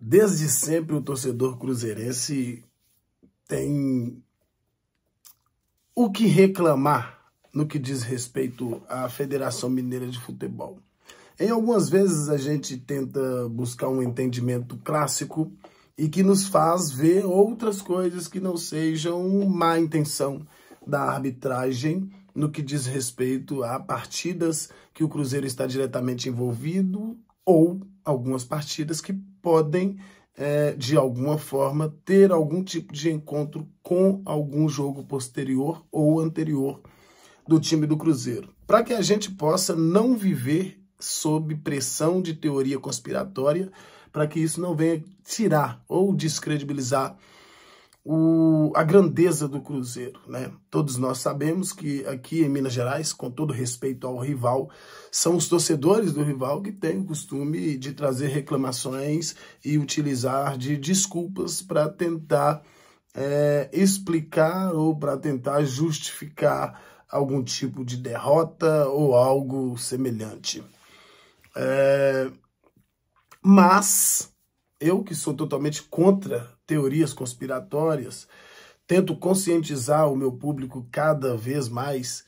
Desde sempre o torcedor cruzeirense tem o que reclamar no que diz respeito à Federação Mineira de Futebol. Em algumas vezes a gente tenta buscar um entendimento clássico e que nos faz ver outras coisas que não sejam má intenção da arbitragem no que diz respeito a partidas que o Cruzeiro está diretamente envolvido ou algumas partidas que podem, é, de alguma forma, ter algum tipo de encontro com algum jogo posterior ou anterior do time do Cruzeiro. Para que a gente possa não viver sob pressão de teoria conspiratória, para que isso não venha tirar ou descredibilizar o, a grandeza do Cruzeiro. Né? Todos nós sabemos que aqui em Minas Gerais, com todo respeito ao rival, são os torcedores do rival que têm o costume de trazer reclamações e utilizar de desculpas para tentar é, explicar ou para tentar justificar algum tipo de derrota ou algo semelhante. É, mas eu que sou totalmente contra teorias conspiratórias, tento conscientizar o meu público cada vez mais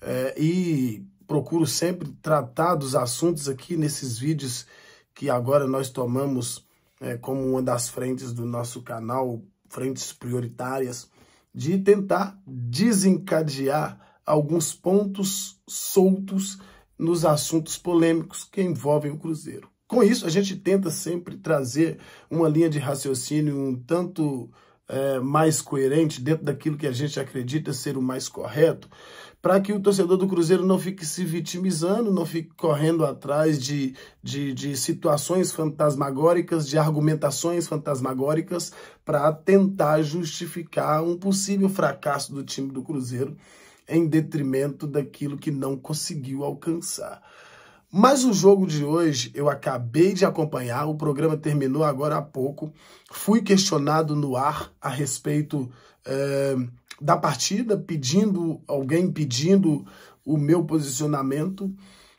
é, e procuro sempre tratar dos assuntos aqui nesses vídeos que agora nós tomamos é, como uma das frentes do nosso canal, frentes prioritárias, de tentar desencadear alguns pontos soltos nos assuntos polêmicos que envolvem o Cruzeiro. Com isso, a gente tenta sempre trazer uma linha de raciocínio um tanto é, mais coerente dentro daquilo que a gente acredita ser o mais correto, para que o torcedor do Cruzeiro não fique se vitimizando, não fique correndo atrás de, de, de situações fantasmagóricas, de argumentações fantasmagóricas, para tentar justificar um possível fracasso do time do Cruzeiro em detrimento daquilo que não conseguiu alcançar. Mas o jogo de hoje eu acabei de acompanhar, o programa terminou agora há pouco. Fui questionado no ar a respeito é, da partida, pedindo alguém pedindo o meu posicionamento.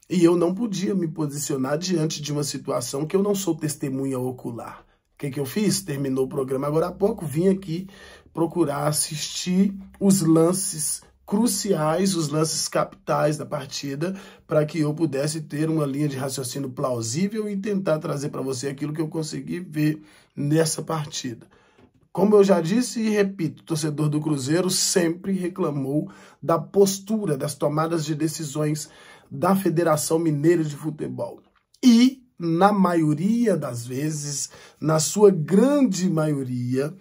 E eu não podia me posicionar diante de uma situação que eu não sou testemunha ocular. O que, que eu fiz? Terminou o programa agora há pouco, vim aqui procurar assistir os lances cruciais, os lances capitais da partida, para que eu pudesse ter uma linha de raciocínio plausível e tentar trazer para você aquilo que eu consegui ver nessa partida. Como eu já disse e repito, o torcedor do Cruzeiro sempre reclamou da postura, das tomadas de decisões da Federação Mineira de Futebol. E, na maioria das vezes, na sua grande maioria,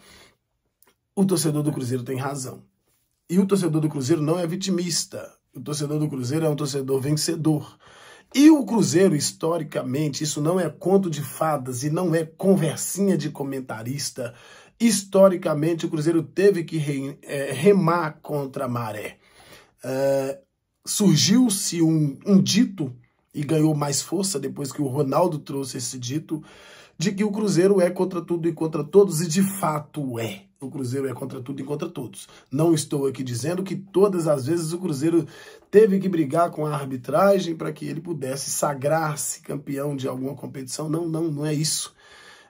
o torcedor do Cruzeiro tem razão. E o torcedor do Cruzeiro não é vitimista. O torcedor do Cruzeiro é um torcedor vencedor. E o Cruzeiro, historicamente, isso não é conto de fadas e não é conversinha de comentarista. Historicamente, o Cruzeiro teve que re, é, remar contra a maré. É, Surgiu-se um, um dito e ganhou mais força depois que o Ronaldo trouxe esse dito de que o Cruzeiro é contra tudo e contra todos, e de fato é. O Cruzeiro é contra tudo e contra todos. Não estou aqui dizendo que todas as vezes o Cruzeiro teve que brigar com a arbitragem para que ele pudesse sagrar-se campeão de alguma competição. Não, não, não é isso.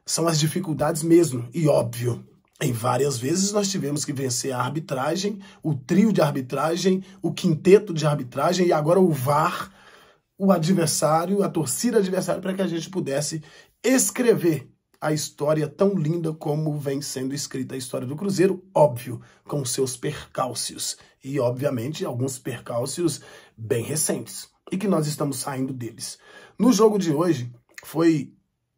São as dificuldades mesmo, e óbvio. Em várias vezes nós tivemos que vencer a arbitragem, o trio de arbitragem, o quinteto de arbitragem e agora o VAR o adversário, a torcida adversária, para que a gente pudesse escrever a história tão linda como vem sendo escrita a história do Cruzeiro, óbvio, com seus percalços. E, obviamente, alguns percalços bem recentes. E que nós estamos saindo deles. No jogo de hoje, foi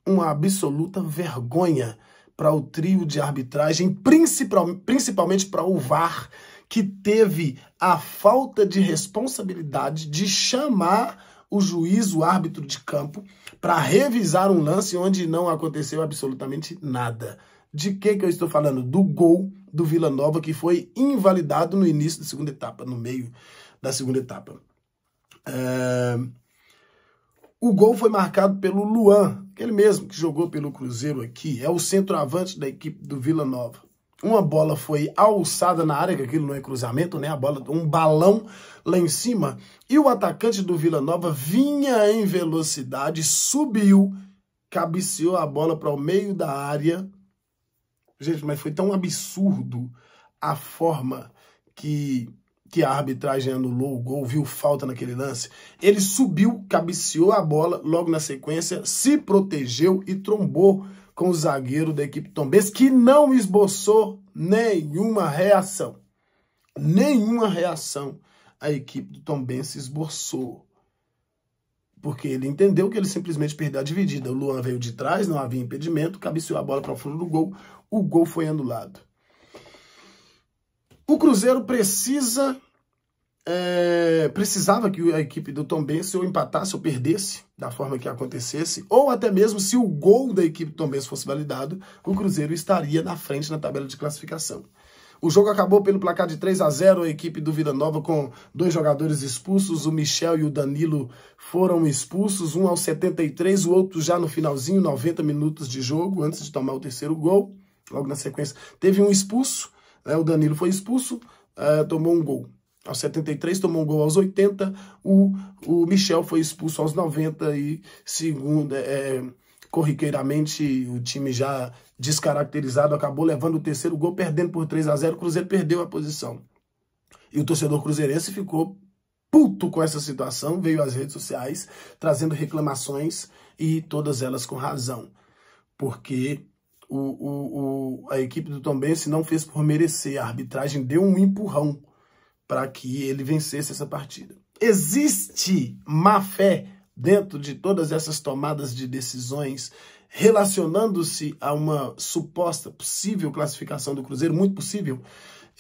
uma absoluta vergonha para o trio de arbitragem, principal, principalmente para o VAR, que teve a falta de responsabilidade de chamar o juiz, o árbitro de campo, para revisar um lance onde não aconteceu absolutamente nada. De que, que eu estou falando? Do gol do Vila Nova, que foi invalidado no início da segunda etapa, no meio da segunda etapa. É... O gol foi marcado pelo Luan, ele mesmo que jogou pelo Cruzeiro aqui, é o centroavante da equipe do Vila Nova. Uma bola foi alçada na área, que aquilo não é cruzamento, né? A bola, um balão lá em cima, e o atacante do Vila Nova vinha em velocidade, subiu, cabeceou a bola para o meio da área. Gente, mas foi tão absurdo a forma que, que a arbitragem anulou o gol, viu falta naquele lance. Ele subiu, cabeceou a bola logo na sequência, se protegeu e trombou com o zagueiro da equipe Tombês, que não esboçou nenhuma reação. Nenhuma reação a equipe do Tom Ben se esboçou. Porque ele entendeu que ele simplesmente perdeu a dividida. O Luan veio de trás, não havia impedimento, cabeceou a bola para o fundo do gol, o gol foi anulado. O Cruzeiro precisa é, precisava que a equipe do Tombense ou empatasse ou perdesse, da forma que acontecesse, ou até mesmo se o gol da equipe do Tombense fosse validado, o Cruzeiro estaria na frente na tabela de classificação. O jogo acabou pelo placar de 3 a 0 a equipe do Vila Nova com dois jogadores expulsos, o Michel e o Danilo foram expulsos, um aos 73, o outro já no finalzinho, 90 minutos de jogo, antes de tomar o terceiro gol, logo na sequência. Teve um expulso, né, o Danilo foi expulso, uh, tomou um gol aos 73, tomou um gol aos 80, o, o Michel foi expulso aos 90 e segundo, é, corriqueiramente o time já descaracterizado acabou levando o terceiro gol, perdendo por 3 a 0 O Cruzeiro perdeu a posição. E o torcedor cruzeirense ficou puto com essa situação, veio às redes sociais trazendo reclamações e todas elas com razão. Porque o, o, o, a equipe do Tombense não fez por merecer. A arbitragem deu um empurrão para que ele vencesse essa partida. Existe má fé dentro de todas essas tomadas de decisões, relacionando-se a uma suposta possível classificação do Cruzeiro, muito possível,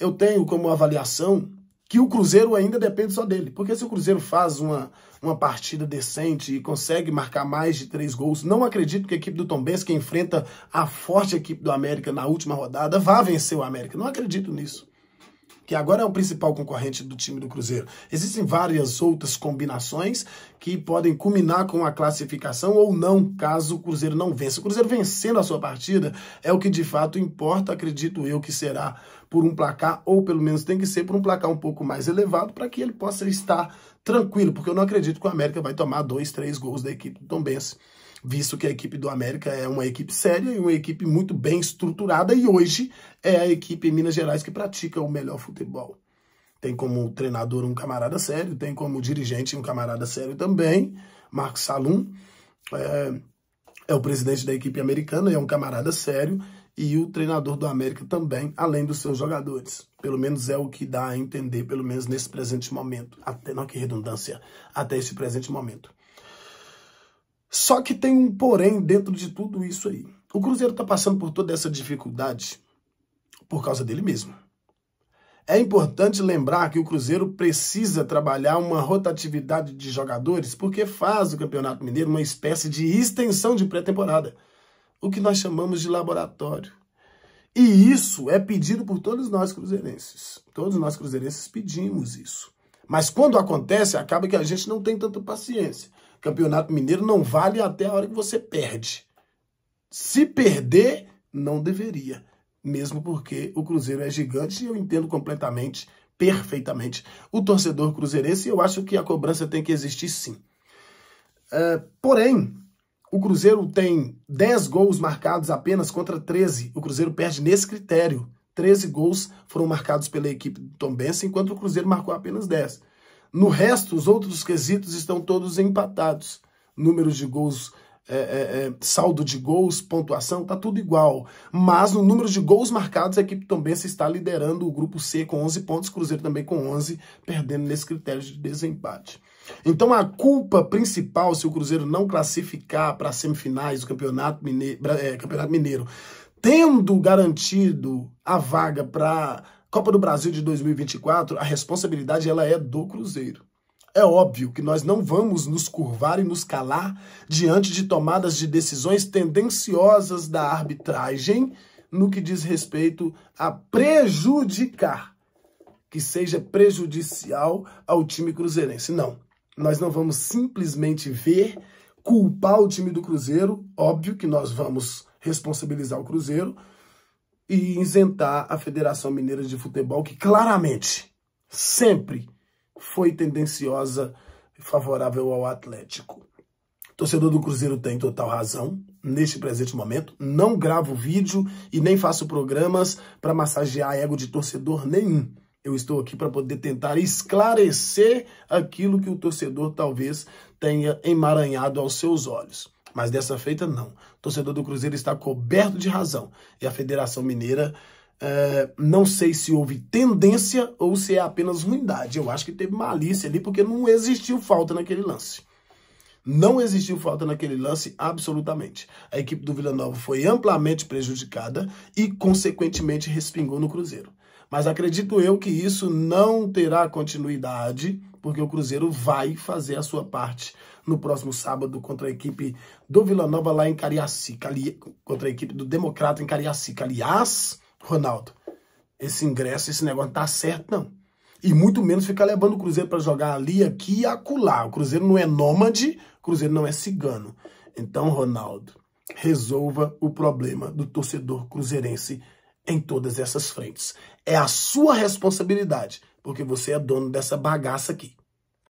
eu tenho como avaliação que o Cruzeiro ainda depende só dele. Porque se o Cruzeiro faz uma, uma partida decente e consegue marcar mais de três gols, não acredito que a equipe do Tom Benz, que enfrenta a forte equipe do América na última rodada, vá vencer o América. Não acredito nisso que agora é o principal concorrente do time do Cruzeiro. Existem várias outras combinações que podem culminar com a classificação ou não, caso o Cruzeiro não vença. O Cruzeiro vencendo a sua partida é o que de fato importa, acredito eu que será por um placar, ou pelo menos tem que ser por um placar um pouco mais elevado, para que ele possa estar tranquilo, porque eu não acredito que o América vai tomar dois, três gols da equipe do Tom Benz visto que a equipe do América é uma equipe séria e uma equipe muito bem estruturada e hoje é a equipe em Minas Gerais que pratica o melhor futebol. Tem como treinador um camarada sério, tem como dirigente um camarada sério também, Marcos Salum, é, é o presidente da equipe americana, é um camarada sério, e o treinador do América também, além dos seus jogadores. Pelo menos é o que dá a entender, pelo menos nesse presente momento. Até, não, que redundância, até este presente momento. Só que tem um porém dentro de tudo isso aí. O Cruzeiro está passando por toda essa dificuldade por causa dele mesmo. É importante lembrar que o Cruzeiro precisa trabalhar uma rotatividade de jogadores, porque faz o Campeonato Mineiro uma espécie de extensão de pré-temporada, o que nós chamamos de laboratório. E isso é pedido por todos nós cruzeirenses. Todos nós cruzeirenses pedimos isso. Mas quando acontece, acaba que a gente não tem tanta paciência. Campeonato Mineiro não vale até a hora que você perde. Se perder, não deveria. Mesmo porque o Cruzeiro é gigante e eu entendo completamente, perfeitamente, o torcedor cruzeirense e eu acho que a cobrança tem que existir sim. É, porém, o Cruzeiro tem 10 gols marcados apenas contra 13. O Cruzeiro perde nesse critério. 13 gols foram marcados pela equipe do Tom Benson, enquanto o Cruzeiro marcou apenas 10. No resto, os outros quesitos estão todos empatados. Números de gols, é, é, é, saldo de gols, pontuação, tá tudo igual. Mas no número de gols marcados, a equipe também se está liderando o grupo C com 11 pontos, Cruzeiro também com 11, perdendo nesse critério de desempate. Então a culpa principal, se o Cruzeiro não classificar para semifinais do Campeonato Mineiro, é, Campeonato Mineiro tendo garantido a vaga para Copa do Brasil de 2024, a responsabilidade ela é do Cruzeiro. É óbvio que nós não vamos nos curvar e nos calar diante de tomadas de decisões tendenciosas da arbitragem no que diz respeito a prejudicar, que seja prejudicial ao time cruzeirense. Não, nós não vamos simplesmente ver, culpar o time do Cruzeiro, óbvio que nós vamos responsabilizar o Cruzeiro, e isentar a Federação Mineira de Futebol, que claramente sempre foi tendenciosa e favorável ao Atlético. torcedor do Cruzeiro tem total razão neste presente momento. Não gravo vídeo e nem faço programas para massagear ego de torcedor nenhum. Eu estou aqui para poder tentar esclarecer aquilo que o torcedor talvez tenha emaranhado aos seus olhos. Mas dessa feita, não. O torcedor do Cruzeiro está coberto de razão. E a Federação Mineira, é, não sei se houve tendência ou se é apenas ruindade. Eu acho que teve malícia ali, porque não existiu falta naquele lance. Não existiu falta naquele lance, absolutamente. A equipe do Vila Nova foi amplamente prejudicada e, consequentemente, respingou no Cruzeiro. Mas acredito eu que isso não terá continuidade porque o Cruzeiro vai fazer a sua parte no próximo sábado contra a equipe do Vila Nova lá em Cariacica, ali, contra a equipe do Democrata em Cariacica. Aliás, Ronaldo, esse ingresso, esse negócio não tá certo não. E muito menos ficar levando o Cruzeiro para jogar ali, aqui e acolá. O Cruzeiro não é nômade, o Cruzeiro não é cigano. Então, Ronaldo, resolva o problema do torcedor cruzeirense em todas essas frentes. É a sua responsabilidade, porque você é dono dessa bagaça aqui.